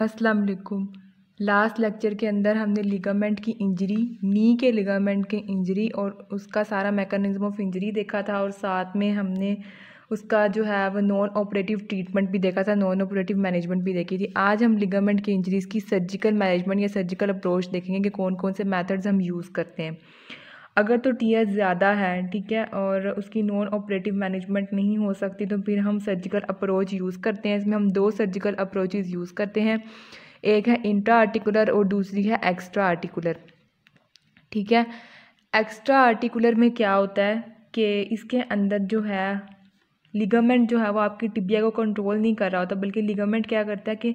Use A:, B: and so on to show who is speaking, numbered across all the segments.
A: अस्सलाम वालेकुम last lecture के अंदर हमने लिगामेंट की इंजरी नी के लिगामेंट के इंजरी और उसका सारा मेकनिज़म ऑफ इंजरी देखा था और साथ में हमने उसका जो है वो नॉन ऑपरेटिव ट्रीटमेंट भी देखा था नॉन ऑपरेटिव मैनेजमेंट भी देखी थी आज हम लिगामेंट की इंजरीज़ की सर्जिकल मैनेजमेंट या सर्जिकल अप्रोच देखेंगे कि कौन कौन से मैथड्स हम यूज़ करते हैं अगर तो टी ज़्यादा है ठीक है और उसकी नॉन ऑपरेटिव मैनेजमेंट नहीं हो सकती तो फिर हम सर्जिकल अप्रोच यूज़ करते हैं इसमें हम दो सर्जिकल अप्रोचेज़ यूज़ करते हैं एक है इंट्रा आर्टिकुलर और दूसरी है एक्स्ट्रा आर्टिकुलर ठीक है एक्स्ट्रा आर्टिकुलर में क्या होता है कि इसके अंदर जो है लिगामेंट जो है वो आपकी टिबिया को कंट्रोल नहीं कर रहा होता बल्कि लिगामेंट क्या करता है कि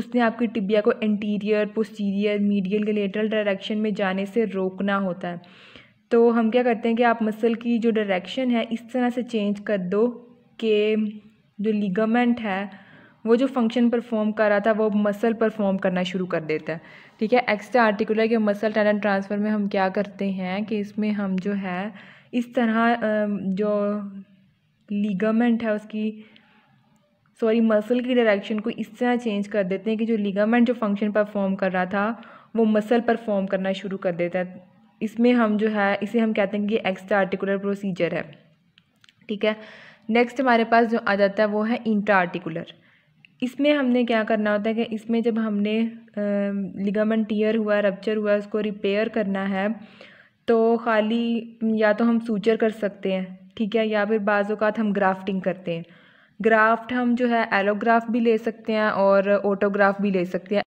A: उसने आपकी टिबिया को इंटीरियर पोस्टीरियर मीडियल के लेटरल डायरेक्शन में जाने से रोकना होता है तो हम क्या करते हैं कि आप मसल की जो डायरेक्शन है इस तरह से चेंज कर दो कि जो लिगामेंट है वो जो फंक्शन परफॉर्म कर रहा था वो मसल परफॉर्म करना शुरू कर देता है ठीक है एक्स्ट्रा आर्टिकुलर के मसल टैलेंट ट्रांसफ़र में हम क्या करते हैं कि इसमें हम जो है इस तरह जो लिगामेंट है उसकी सॉरी मसल की डायरेक्शन को इस तरह चेंज कर देते हैं कि जो लिगामेंट जो फंक्शन परफॉर्म कर रहा था वो मसल परफॉर्म करना शुरू कर देता है इसमें हम जो है इसे हम कहते हैं कि एक्स्ट्रा आर्टिकुलर प्रोसीजर है ठीक है नेक्स्ट हमारे पास जो आ जाता है वो है इंट्रा आर्टिकुलर इसमें हमने क्या करना होता है कि इसमें जब हमने लिगामेंट टीयर हुआ रप्चर हुआ उसको रिपेयर करना है तो खाली या तो हम सूचर कर सकते हैं ठीक है या फिर बाज़ात हम ग्राफ्टिंग करते हैं ग्राफ्ट हम जो है एलोग्राफ भी ले सकते हैं और ऑटोग्राफ भी ले सकते हैं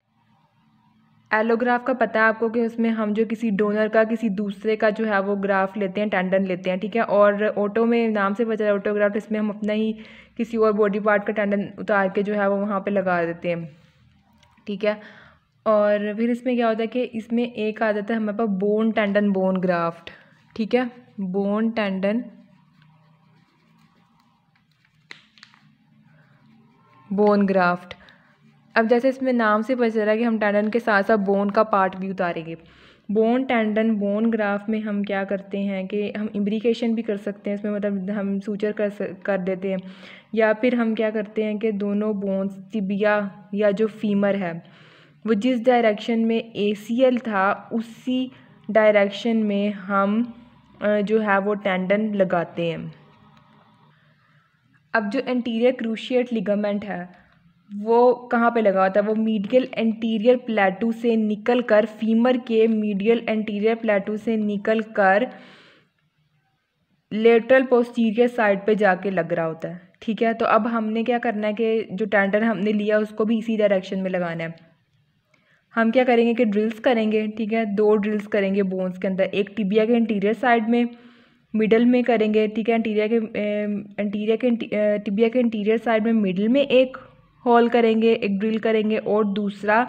A: एलोग्राफ का पता है आपको कि उसमें हम जो किसी डोनर का किसी दूसरे का जो है वो ग्राफ लेते हैं टेंडन लेते हैं ठीक है और ऑटो में नाम से बचा ऑटोग्राफ इसमें हम अपना ही किसी और बॉडी पार्ट का टेंडन उतार के जो है वो वहाँ पे लगा देते हैं ठीक है और फिर इसमें क्या होता है कि इसमें एक आ जाता है हमारे पास बोन टेंडन बोन ग्राफ्ट ठीक है बोन टेंडन बोन ग्राफ्ट अब जैसे इसमें नाम से पता चल रहा है कि हम टेंडन के साथ साथ बोन का पार्ट भी उतारेंगे बोन टेंडन बोन ग्राफ में हम क्या करते हैं कि हम इम्ब्रिकेशन भी कर सकते हैं इसमें मतलब हम सूचर कर कर देते हैं या फिर हम क्या करते हैं कि दोनों बोन्स टिबिया या जो फीमर है वो जिस डायरेक्शन में ए था उसी डायरेक्शन में हम जो है वो टेंडन लगाते हैं अब जो एंटीरियर क्रूशिएट लिगामेंट है वो कहाँ पे लगा होता है वो मीडियल एंटीरियर प्लेटू से निकल कर फीमर के मीडियल एंटीरियर प्लेटू से निकल कर लेटरल पोस्टीरियर साइड पे जाके लग रहा होता है ठीक है तो अब हमने क्या करना है कि जो टेंडर हमने लिया उसको भी इसी डायरेक्शन में लगाना है हम क्या करेंगे कि ड्रिल्स करेंगे ठीक है दो ड्रिल्स करेंगे बोन्स के अंदर एक टिबिया के इंटीरियर साइड में मिडल में करेंगे ठीक है इंटीरियर के इंटीरियर के टिबिया के इंटीरियर साइड में मिडल में एक हॉल करेंगे एक ड्रिल करेंगे और दूसरा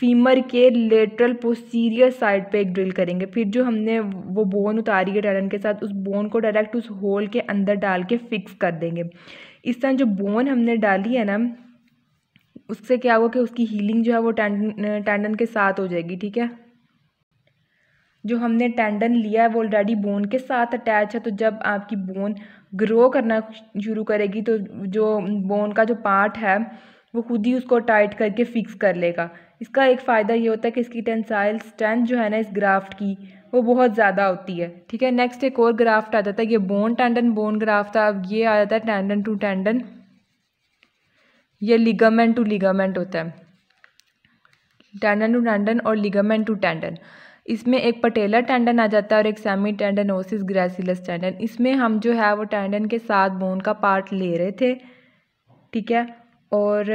A: फीमर के लेटरल पोस्टीरियर साइड पे एक ड्रिल करेंगे फिर जो हमने वो बोन उतारी है टैलन के साथ उस बोन को डायरेक्ट उस होल के अंदर डाल के फिक्स कर देंगे इस तरह जो बोन हमने डाली है ना उससे क्या होगा कि उसकी हीलिंग जो है वो टैंडन के साथ हो जाएगी ठीक है जो हमने टेंडन लिया है वो ऑलरेडी बोन के साथ अटैच है तो जब आपकी बोन ग्रो करना शुरू करेगी तो जो बोन का जो पार्ट है वो खुद ही उसको टाइट करके फिक्स कर लेगा इसका एक फ़ायदा ये होता है कि इसकी टेंसाइल स्ट्रेंथ जो है ना इस ग्राफ्ट की वो बहुत ज़्यादा होती है ठीक है नेक्स्ट एक और ग्राफ्ट आ जाता है ये बोन टेंडन बोन ग्राफ्ट था अब ये आ जाता है टेंडन टू टेंडन ये लिगामेंट टू लिगामेंट होता है टेंडन टू टेंडन और लिगामेंट टू टेंडन इसमें एक पटेला टेंडन आ जाता है और एक semitendinosus gracilis tendon इसमें हम जो है वो टेंडन के साथ बोन का पार्ट ले रहे थे ठीक है और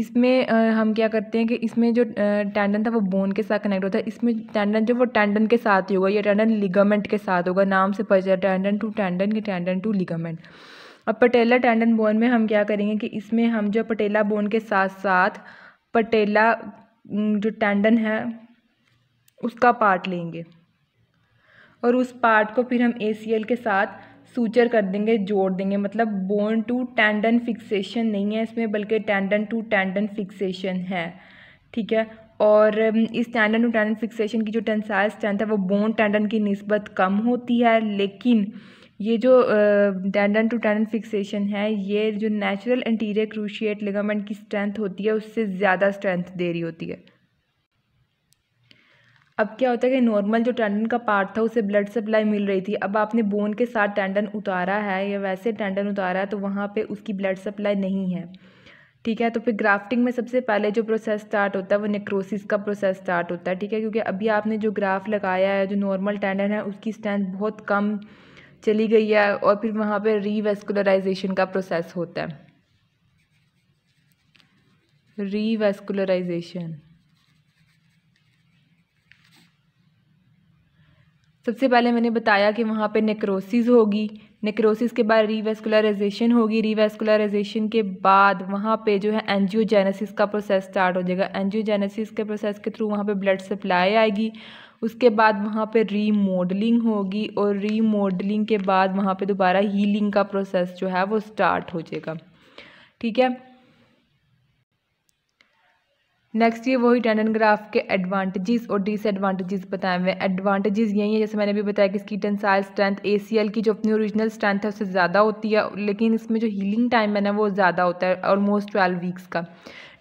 A: इसमें हम क्या करते हैं कि इसमें जो टेंडन था वो बोन के साथ कनेक्ट होता है इसमें टेंडन जो वो टेंडन के साथ ही होगा या टेंडन लिगामेंट के साथ होगा नाम से परिचय टेंडन टू टेंडन के टेंडन टू लिगामेंट अब पटेला टेंडन बोन में हम क्या करेंगे कि इसमें हम जो पटेला बोन के साथ साथ पटेला जो टेंडन है उसका पार्ट लेंगे और उस पार्ट को फिर हम ए के साथ सूचर कर देंगे जोड़ देंगे मतलब बोन टू टेंडन फिक्सेशन नहीं है इसमें बल्कि टेंडन टू टेंडन फिक्सेशन है ठीक है और इस टेंडन टू टेंडन फिक्सेशन की जो टेंसाइल स्ट्रेंथ है वो बोन टेंडन की नस्बत कम होती है लेकिन ये जो टैंडन टू टेंडन फिक्सेशन है ये जो नेचुरल इंटीरियर क्रूशिएट लिगामेंट की स्ट्रेंथ होती है उससे ज़्यादा स्ट्रेंथ दे रही होती है अब क्या होता है कि नॉर्मल जो टेंडन का पार्ट था उसे ब्लड सप्लाई मिल रही थी अब आपने बोन के साथ टेंडन उतारा है या वैसे टेंडन उतारा है तो वहाँ पे उसकी ब्लड सप्लाई नहीं है ठीक है तो फिर ग्राफ्टिंग में सबसे पहले जो प्रोसेस स्टार्ट होता है वो नेक्रोसिस का प्रोसेस स्टार्ट होता है ठीक है क्योंकि अभी आपने जो ग्राफ लगाया है जो नॉर्मल टेंडन है उसकी स्ट्रेंथ बहुत कम चली गई है और फिर वहाँ पर रीवेस्कुलराइजेशन का प्रोसेस होता है रीवेस्कुलराइजेशन सबसे पहले मैंने बताया कि वहाँ पे नेक्रोसिस होगी नेक्रोसिस के बाद रिवेस्कुलराइजेशन होगी रिवेस्कुलराइजेशन के बाद वहाँ पे जो है एनजियोजेनेसिस का प्रोसेस स्टार्ट हो जाएगा एनजियोजेनेसिस के प्रोसेस के थ्रू वहाँ पे ब्लड सप्लाई आएगी उसके बाद वहाँ पे रीमॉडलिंग होगी और रीमॉडलिंग के बाद वहाँ पर दोबारा हीलिंग का प्रोसेस जो है वो स्टार्ट हो जाएगा ठीक है नेक्स्ट ये वही टेंडन ग्राफ के एडवांटेजेस और डिसएडवांटेजेस बताए हुए एडवांटेजेस यही है जैसे मैंने भी बताया कि इसकी टनसाइल स्ट्रेंथ ए की जो अपनी ओरिजिनल स्ट्रेंथ है उससे ज़्यादा होती है लेकिन इसमें जो हीलिंग टाइम है ना वो ज़्यादा होता है ऑलमोस्ट ट्वेल्व वीक्स का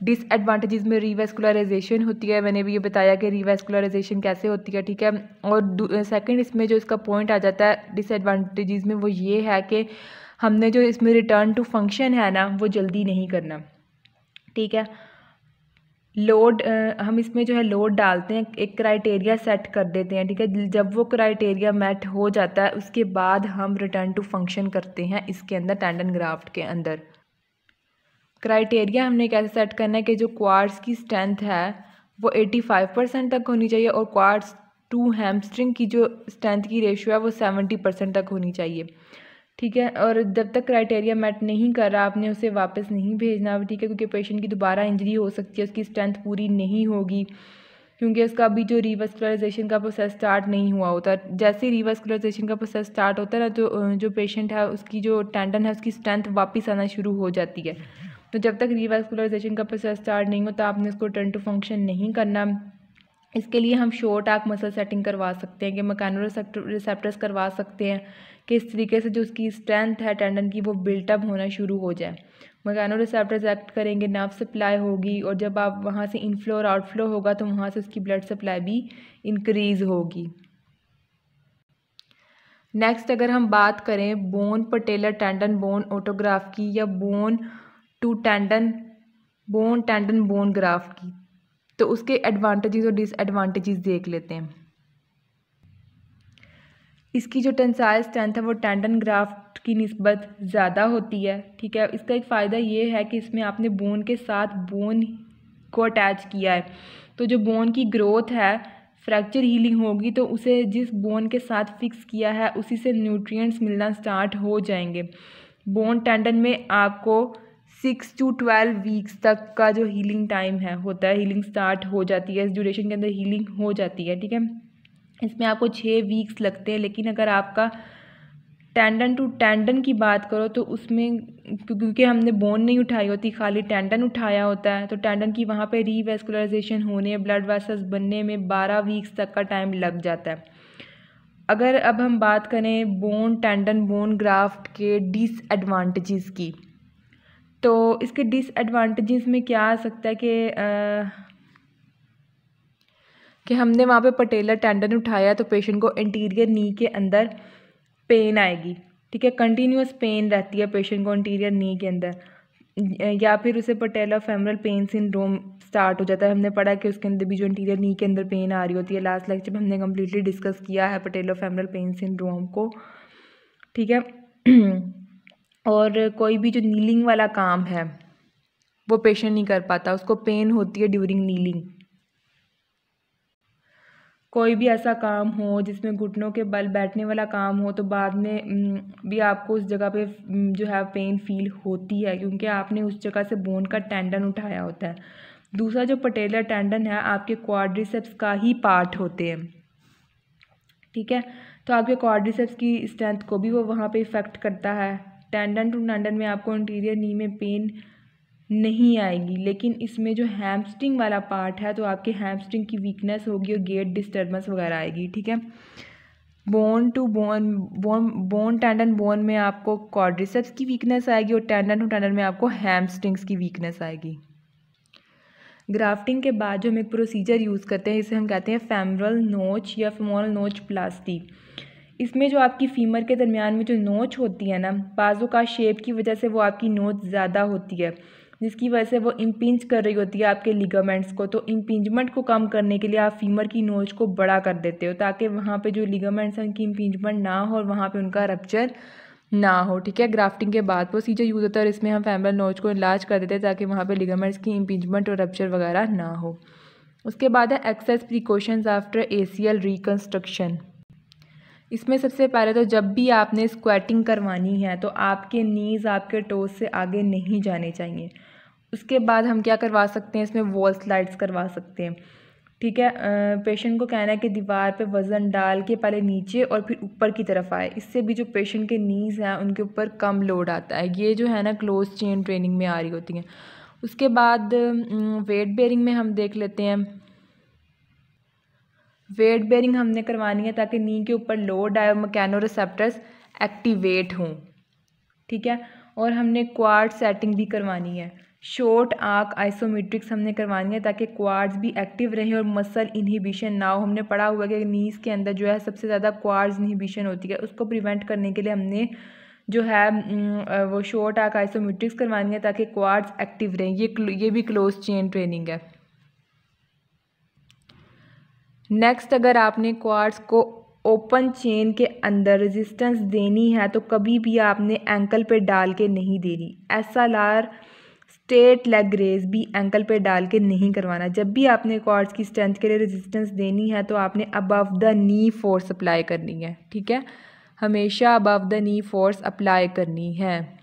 A: डिसएडवांटेजेस में रिवेस्कुलराइजेशन होती है मैंने भी ये बताया कि रिवेस्कुलराइजेशन कैसे होती है ठीक है और सेकेंड इसमें जो इसका पॉइंट आ जाता है डिसएडवांटेजेस में वो ये है कि हमने जो इसमें रिटर्न टू फंक्शन है ना वो जल्दी नहीं करना ठीक है लोड हम इसमें जो है लोड डालते हैं एक क्राइटेरिया सेट कर देते हैं ठीक है जब वो क्राइटेरिया मैट हो जाता है उसके बाद हम रिटर्न टू फंक्शन करते हैं इसके अंदर टेंडन ग्राफ्ट के अंदर क्राइटेरिया हमने कैसे सेट करना है कि जो क्वार्स की स्ट्रेंथ है वो एटी फाइव परसेंट तक होनी चाहिए और क्वार्स टू हैमस्ट्रिंग की जो स्ट्रेंथ की रेशियो है वो सेवेंटी परसेंट तक होनी चाहिए ठीक है और जब तक क्राइटेरिया मैट नहीं कर रहा आपने उसे वापस नहीं भेजना ठीक है क्योंकि पेशेंट की दोबारा इंजरी हो सकती है उसकी स्ट्रेंथ पूरी नहीं होगी क्योंकि उसका अभी जो रिवस्कुलराइजेशन का प्रोसेस स्टार्ट नहीं हुआ होता जैसे रिवस्कुलराइजेशन का प्रोसेस स्टार्ट होता है ना तो जो पेशेंट है उसकी जो टेंडन है उसकी स्ट्रेंथ वापस आना शुरू हो जाती है तो जब तक रिवस्कुलराइजेशन का प्रोसेस स्टार्ट नहीं होता तो आपने उसको टर्न टू फंक्शन नहीं करना इसके लिए हम शॉर्ट आक मसल सेटिंग करवा सकते हैं कि मकैनो रिसेप्टर्स करवा सकते हैं किस तरीके से जो उसकी स्ट्रेंथ है टेंडन की वो बिल्टअप होना शुरू हो जाए मकानो रिसेप्टर्स एक्ट करेंगे नर्व सप्लाई होगी और जब आप वहाँ से इनफ्लो और आउटफ्लो होगा तो वहाँ से उसकी ब्लड सप्लाई भी इंक्रीज़ होगी नेक्स्ट अगर हम बात करें bone patellar tendon bone autograft की या bone to tendon bone tendon bone graft की तो उसके एडवांटेजेस और डिसएडवांटेजेस देख लेते हैं इसकी जो टेंसाइल स्ट्रेंथ है वो टेंडन ग्राफ्ट की नस्बत ज़्यादा होती है ठीक है इसका एक फ़ायदा ये है कि इसमें आपने बोन के साथ बोन को अटैच किया है तो जो बोन की ग्रोथ है फ्रैक्चर हीलिंग होगी तो उसे जिस बोन के साथ फिक्स किया है उसी से न्यूट्रिएंट्स मिलना स्टार्ट हो जाएंगे बोन टेंडन में आपको सिक्स टू ट्वेल्व वीक्स तक का जो हीलिंग टाइम है होता है हीलिंग स्टार्ट हो जाती है इस ड्यूरेशन के अंदर हीलिंग हो जाती है ठीक है इसमें आपको छः वीक्स लगते हैं लेकिन अगर आपका टेंडन टू टेंडन की बात करो तो उसमें क्योंकि हमने बोन नहीं उठाई होती खाली टेंडन उठाया होता है तो टेंडन की वहाँ पे रीवेस्कुलराइजेशन होने ब्लड वेसल्स बनने में बारह वीक्स तक का टाइम लग जाता है अगर अब हम बात करें बोन टेंडन बोन ग्राफ्ट के डिसएडवांटेजेस की तो इसके डिसएडवांटेजेस में क्या आ सकता है कि कि हमने वहाँ पे पटेलर टेंडन उठाया तो पेशेंट को इंटीरियर नी के अंदर पेन आएगी ठीक है कंटिन्यूस पेन रहती है पेशेंट को इंटीरियर नी के अंदर या फिर उसे patella femoral pain syndrome start हो जाता है हमने पढ़ा कि उसके अंदर भी जो इंटीरियर नी के अंदर पेन आ रही होती है लास्ट लेक्चर में हमने कम्प्लीटली डिस्कस किया है पटेलो फेमरल पेन सिंड्रोम को ठीक है और कोई भी जो नीलिंग वाला काम है वो पेशेंट नहीं कर पाता उसको पेन होती है ड्यूरिंग नीलिंग कोई भी ऐसा काम हो जिसमें घुटनों के बल बैठने वाला काम हो तो बाद में भी आपको उस जगह पे जो है पेन फील होती है क्योंकि आपने उस जगह से बोन का टेंडन उठाया होता है दूसरा जो पटेलर टेंडन है आपके क्वाड्रिसेप्स का ही पार्ट होते हैं ठीक है तो आपके क्वाड्रिसेप्स की स्ट्रेंथ को भी वो वहाँ पर इफ़ेक्ट करता है टेंडन टू टेंडन में आपको इंटीरियर नी में पेन नहीं आएगी लेकिन इसमें जो हैमस्ट्रिंग वाला पार्ट है तो आपके हैमस्ट्रिंग की वीकनेस होगी और गेट डिस्टर्बेंस वगैरह आएगी ठीक है bone to bone bone bone tendon bone में आपको कॉड्रिसेप्स की वीकनेस आएगी और टेंडन टू टेंडन में आपको हैमस्ट्रिंग्स की वीकनेस आएगी ग्राफ्टिंग के बाद जो हम एक प्रोसीजर यूज़ करते हैं इसे हम कहते हैं फेमरल नोच या फेमोरल नोच प्लास्टी इसमें जो आपकी फीमर के दरमियान में जो नोच होती है ना बाजू का शेप की वजह से वो आपकी नोच ज़्यादा होती है जिसकी वजह से वो इम्पिंज कर रही होती है आपके लिगामेंट्स को तो इम्पिंजमेंट को कम करने के लिए आप फीमर की नोज को बड़ा कर देते हो ताकि वहाँ पे जो लिगामेंट्स हैं उनकी इम्पिंजमेंट ना हो और वहाँ पे उनका रप्चर ना हो ठीक है ग्राफ्टिंग के बाद वो सीजर यूज़ होता है और इसमें हम फैमरल नोज को इलाज कर देते हैं ताकि वहाँ पर लिगामेंट्स की इम्पिंजमेंट और रप्चर वगैरह ना हो उसके बाद है access precaution after ACL reconstruction इसमें सबसे पहले तो जब भी आपने स्क्वेटिंग करवानी है तो आपके नीज़ आपके टोस से आगे नहीं जाने चाहिए उसके बाद हम क्या करवा सकते हैं इसमें वॉल स्लाइड्स करवा सकते हैं ठीक है पेशेंट को कहना है कि दीवार पे वज़न डाल के पहले नीचे और फिर ऊपर की तरफ आए इससे भी जो पेशेंट के नीज़ हैं उनके ऊपर कम लोड आता है ये जो है ना क्लोज चेन ट्रेनिंग में आ रही होती हैं उसके बाद वेट बेरिंग में हम देख लेते हैं वेट बेरिंग हमने करवानी है ताकि नी के ऊपर लोड आए मकैनो रिसेप्टर्स एक्टिवेट हों ठीक है और हमने क्वार्ट सेटिंग भी करवानी है शॉर्ट आँख आइसोमेट्रिक्स हमने करवानी है ताकि क्वार्ड्स भी एक्टिव रहें और मसल इनहिबिशन ना हो हमने पढ़ा हुआ कि नीस के अंदर जो है सबसे ज़्यादा क्वार्ड्स इनहिबिशन होती है उसको प्रिवेंट करने के लिए हमने जो है वो शॉर्ट आँख आइसोमेट्रिक्स करवानी है ताकि क्वार्ड्स एक्टिव रहें ये ये भी क्लोज चेन ट्रेनिंग है नेक्स्ट अगर आपने क्वार्ड्स को ओपन चेन के अंदर रेजिस्टेंस देनी है तो कभी भी आपने एंकल पे डाल के नहीं देनी S L R straight leg raise भी एंकल पे डाल के नहीं करवाना जब भी आपने कॉर्ड्स की स्ट्रेंथ के लिए रेजिस्टेंस देनी है तो आपने above the knee force apply करनी है ठीक है हमेशा above the knee force apply करनी है